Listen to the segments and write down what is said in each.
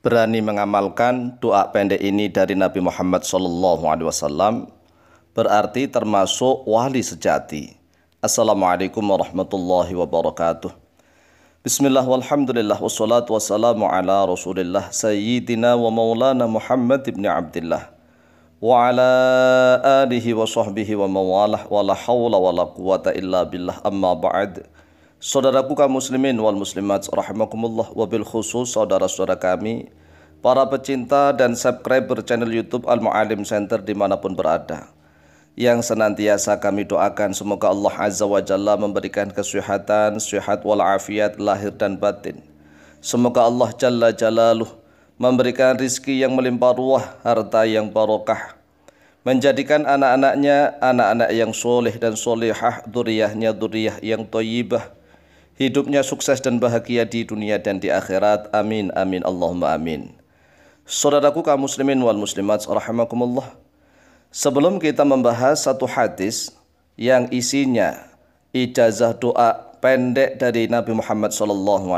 berani mengamalkan doa pendek ini dari Nabi Muhammad Alaihi Wasallam berarti termasuk wali sejati. Assalamualaikum warahmatullahi wabarakatuh. Bismillah walhamdulillah wassalatu wassalamu ala rasulillah sayyidina wa maulana Muhammad ibn Abdullah wa ala alihi wa sahbihi wa mawalah wa la hawla wa la quwata illa billah amma ba'd. Saudaraku kaum muslimin wal muslimat rahimakumullah wabil khusus saudara-saudara kami para pecinta dan subscriber channel YouTube Al Maalim Center dimanapun berada yang senantiasa kami doakan semoga Allah Azza wa Jalla memberikan kesehatan, sehat wal afiat lahir dan batin. Semoga Allah Jalla Jalaluh memberikan rizki yang melimpah ruah, harta yang barokah, menjadikan anak-anaknya anak-anak yang soleh dan solehah, duriyahnya duriyah yang toyibah, hidupnya sukses dan bahagia di dunia dan di akhirat. Amin, amin, Allahumma amin. Saudaraku kaum muslimin wal muslimat, rahimakumullah. Sebelum kita membahas satu hadis yang isinya ijazah doa pendek dari Nabi Muhammad SAW,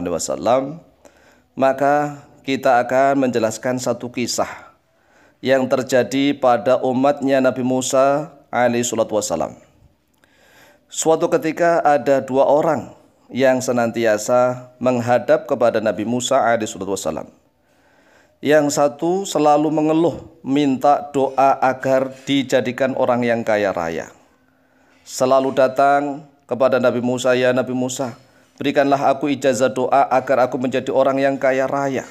maka kita akan menjelaskan satu kisah yang terjadi pada umatnya Nabi Musa alaihi salatu Suatu ketika ada dua orang yang senantiasa menghadap kepada Nabi Musa alaihissalam. Yang satu selalu mengeluh minta doa agar dijadikan orang yang kaya raya. Selalu datang kepada Nabi Musa, ya Nabi Musa, berikanlah aku ijazah doa agar aku menjadi orang yang kaya raya.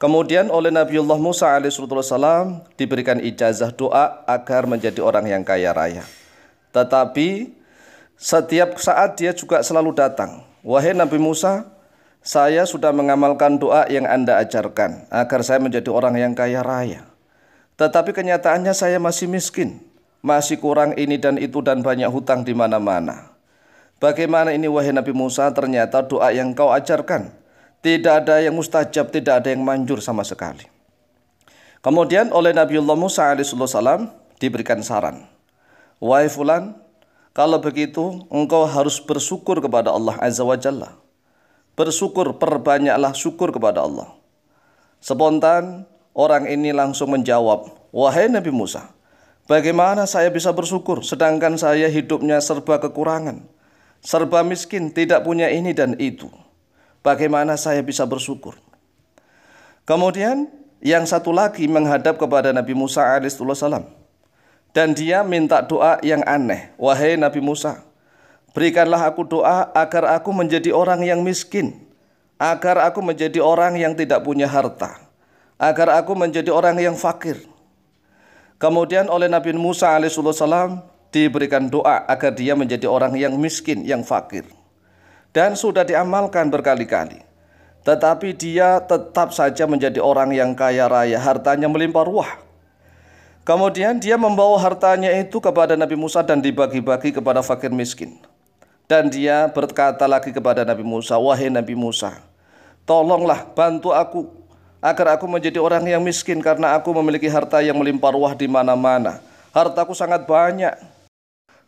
Kemudian oleh Nabiullah Musa alaihissalam diberikan ijazah doa agar menjadi orang yang kaya raya. Tetapi setiap saat dia juga selalu datang. Wahai Nabi Musa, saya sudah mengamalkan doa yang Anda ajarkan agar saya menjadi orang yang kaya raya. Tetapi kenyataannya saya masih miskin, masih kurang ini dan itu dan banyak hutang di mana-mana. Bagaimana ini wahai Nabi Musa ternyata doa yang kau ajarkan tidak ada yang mustajab, tidak ada yang manjur sama sekali. Kemudian oleh Nabiullah Musa alaihissalam diberikan saran. Wahai fulan, kalau begitu, engkau harus bersyukur kepada Allah Azza wa Jalla. Bersyukur, perbanyaklah syukur kepada Allah. Spontan, orang ini langsung menjawab, Wahai Nabi Musa, bagaimana saya bisa bersyukur sedangkan saya hidupnya serba kekurangan, serba miskin, tidak punya ini dan itu. Bagaimana saya bisa bersyukur? Kemudian yang satu lagi menghadap kepada Nabi Musa alaihissalam dan dia minta doa yang aneh. Wahai Nabi Musa, berikanlah aku doa agar aku menjadi orang yang miskin. Agar aku menjadi orang yang tidak punya harta. Agar aku menjadi orang yang fakir. Kemudian oleh Nabi Musa alaihissalam diberikan doa agar dia menjadi orang yang miskin, yang fakir. Dan sudah diamalkan berkali-kali. Tetapi dia tetap saja menjadi orang yang kaya raya, hartanya melimpah ruah. Kemudian dia membawa hartanya itu kepada Nabi Musa dan dibagi-bagi kepada fakir miskin. Dan dia berkata lagi kepada Nabi Musa, "Wahai Nabi Musa, tolonglah bantu aku agar aku menjadi orang yang miskin karena aku memiliki harta yang melimpah ruah di mana-mana. Hartaku sangat banyak."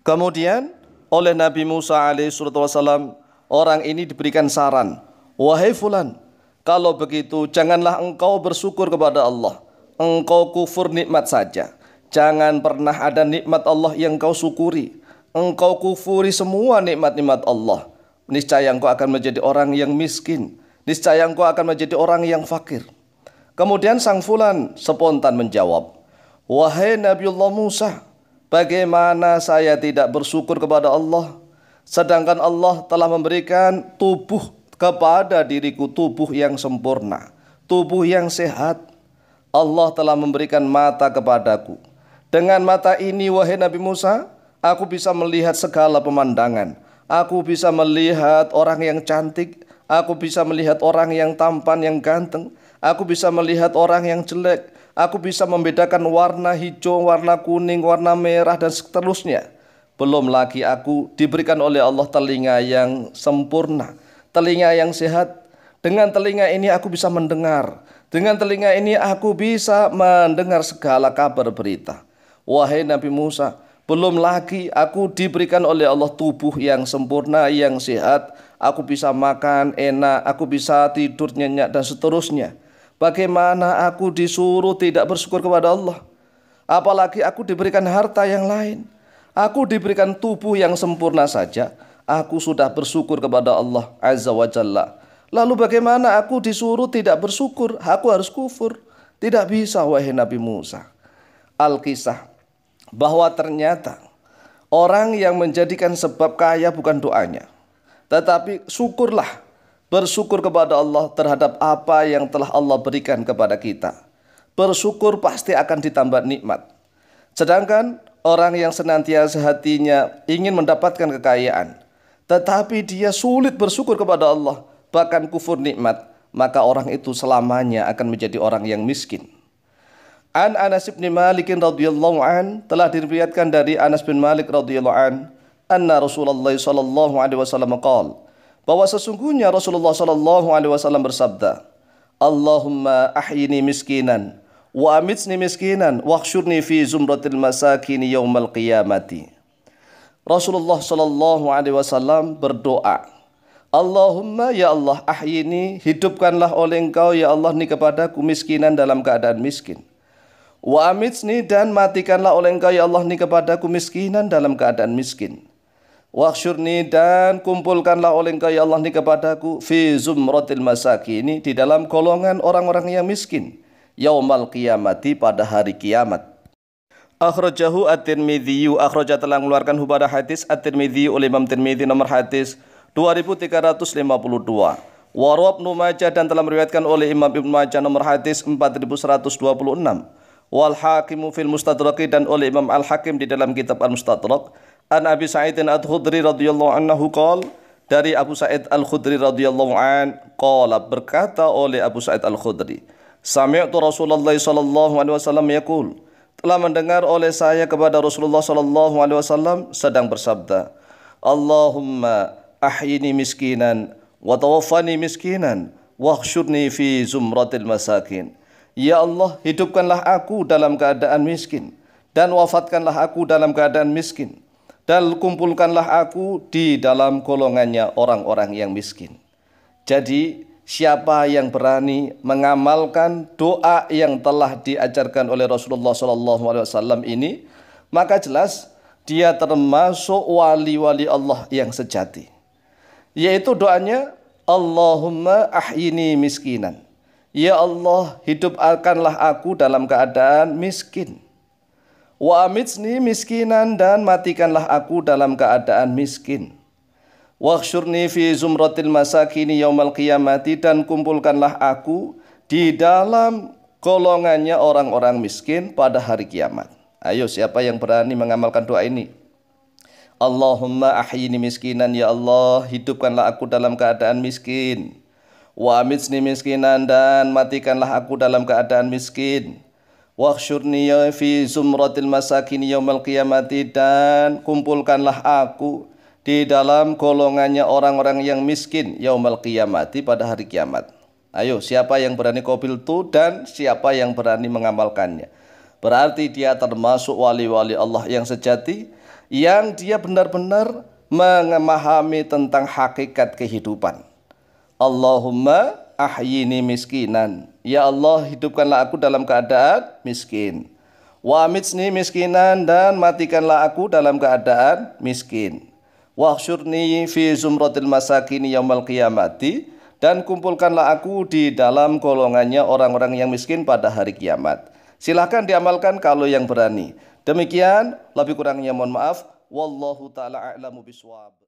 Kemudian oleh Nabi Musa alaihissalam orang ini diberikan saran, "Wahai fulan, kalau begitu janganlah engkau bersyukur kepada Allah." engkau kufur nikmat saja. Jangan pernah ada nikmat Allah yang kau syukuri. Engkau kufuri semua nikmat-nikmat Allah. Niscaya engkau akan menjadi orang yang miskin. Niscaya engkau akan menjadi orang yang fakir. Kemudian sang fulan spontan menjawab, Wahai Nabiullah Musa, bagaimana saya tidak bersyukur kepada Allah? Sedangkan Allah telah memberikan tubuh kepada diriku, tubuh yang sempurna, tubuh yang sehat, Allah telah memberikan mata kepadaku. Dengan mata ini, wahai Nabi Musa, aku bisa melihat segala pemandangan. Aku bisa melihat orang yang cantik, aku bisa melihat orang yang tampan, yang ganteng, aku bisa melihat orang yang jelek, aku bisa membedakan warna hijau, warna kuning, warna merah, dan seterusnya. Belum lagi aku diberikan oleh Allah telinga yang sempurna, telinga yang sehat. Dengan telinga ini aku bisa mendengar, dengan telinga ini aku bisa mendengar segala kabar berita. Wahai Nabi Musa, belum lagi aku diberikan oleh Allah tubuh yang sempurna, yang sehat. Aku bisa makan enak, aku bisa tidur nyenyak dan seterusnya. Bagaimana aku disuruh tidak bersyukur kepada Allah? Apalagi aku diberikan harta yang lain. Aku diberikan tubuh yang sempurna saja. Aku sudah bersyukur kepada Allah Azza wa Jalla Lalu bagaimana aku disuruh tidak bersyukur? Aku harus kufur. Tidak bisa wahai Nabi Musa. Alkisah bahwa ternyata orang yang menjadikan sebab kaya bukan doanya. Tetapi syukurlah, bersyukur kepada Allah terhadap apa yang telah Allah berikan kepada kita. Bersyukur pasti akan ditambah nikmat. Sedangkan orang yang senantiasa hatinya ingin mendapatkan kekayaan, tetapi dia sulit bersyukur kepada Allah, bahkan kufur nikmat, maka orang itu selamanya akan menjadi orang yang miskin. An Anas bin Malik radhiyallahu an telah diriwayatkan dari Anas bin Malik radhiyallahu an anna Rasulullah sallallahu alaihi wasallam qaal bahwa sesungguhnya Rasulullah sallallahu alaihi wasallam bersabda Allahumma ahyini miskinan wa amitsni miskinan wa akhshurni fi zumratil masakin yaumal qiyamati Rasulullah sallallahu alaihi wasallam berdoa Allahumma ya Allah ahyini hidupkanlah oleh engkau ya Allah ni kepadaku miskinan dalam keadaan miskin. Wa amitsni dan matikanlah oleh engkau ya Allah ni kepadaku miskinan dalam keadaan miskin. Waksyurni dan kumpulkanlah oleh engkau ya Allah ni kepadaku fi zumratil masakini di dalam golongan orang-orang yang miskin yaumal qiyamati pada hari kiamat. Akhrajahu at-Tirmidzi, akhraja telah mengeluarkan hubada hadis at-Tirmidzi oleh Imam Tirmidzi nomor hadis 2000. 2352 Warab Ibnu Majah dan telah meriwayatkan oleh Imam Ibnu Majah nomor hadis 4126 Wal Hakimu fil Mustadraki dan oleh Imam Al Hakim di dalam kitab Al Mustadrak An Abi Sa'id Al Khudri radhiyallahu anhu qol dari Abu Sa'id Al Khudri radhiyallahu an qala berkata oleh Abu Sa'id Al Khudri Sami'tu Rasulullah sallallahu alaihi wasallam yaqul telah mendengar oleh saya kepada Rasulullah sallallahu alaihi wasallam sedang bersabda Allahumma ahyini miskinan wa tawaffani miskinan wahsyurni fi zumratil masakin. Ya Allah, hidupkanlah aku dalam keadaan miskin dan wafatkanlah aku dalam keadaan miskin dan kumpulkanlah aku di dalam golongannya orang-orang yang miskin. Jadi, siapa yang berani mengamalkan doa yang telah diajarkan oleh Rasulullah SAW ini, maka jelas dia termasuk wali-wali Allah yang sejati yaitu doanya Allahumma ahyini miskinan. Ya Allah, hidupkanlah aku dalam keadaan miskin. Wa amitsni miskinan dan matikanlah aku dalam keadaan miskin. Wakhsyurni fi zumratil masakini yaumal qiyamati dan kumpulkanlah aku di dalam golongannya orang-orang miskin pada hari kiamat. Ayo siapa yang berani mengamalkan doa ini? Allahumma ahyini miskinan ya Allah hidupkanlah aku dalam keadaan miskin wa amitsni miskinan dan matikanlah aku dalam keadaan miskin wa wahsyurni ya fi zumratil masakin mal qiyamati dan kumpulkanlah aku di dalam golongannya orang-orang yang miskin yaumal qiyamati pada hari kiamat ayo siapa yang berani kobil tu dan siapa yang berani mengamalkannya Berarti dia termasuk wali-wali Allah yang sejati yang dia benar-benar memahami tentang hakikat kehidupan. Allahumma ahyini miskinan. Ya Allah, hidupkanlah aku dalam keadaan miskin. Wa amitsni miskinan dan matikanlah aku dalam keadaan miskin. Wahsyurni fi zumratil masakini yaumal qiyamati dan kumpulkanlah aku di dalam golongannya orang-orang yang miskin pada hari kiamat. Silahkan diamalkan kalau yang berani. Demikian, lebih kurangnya mohon maaf. Wallahu ta'ala a'lamu biswab.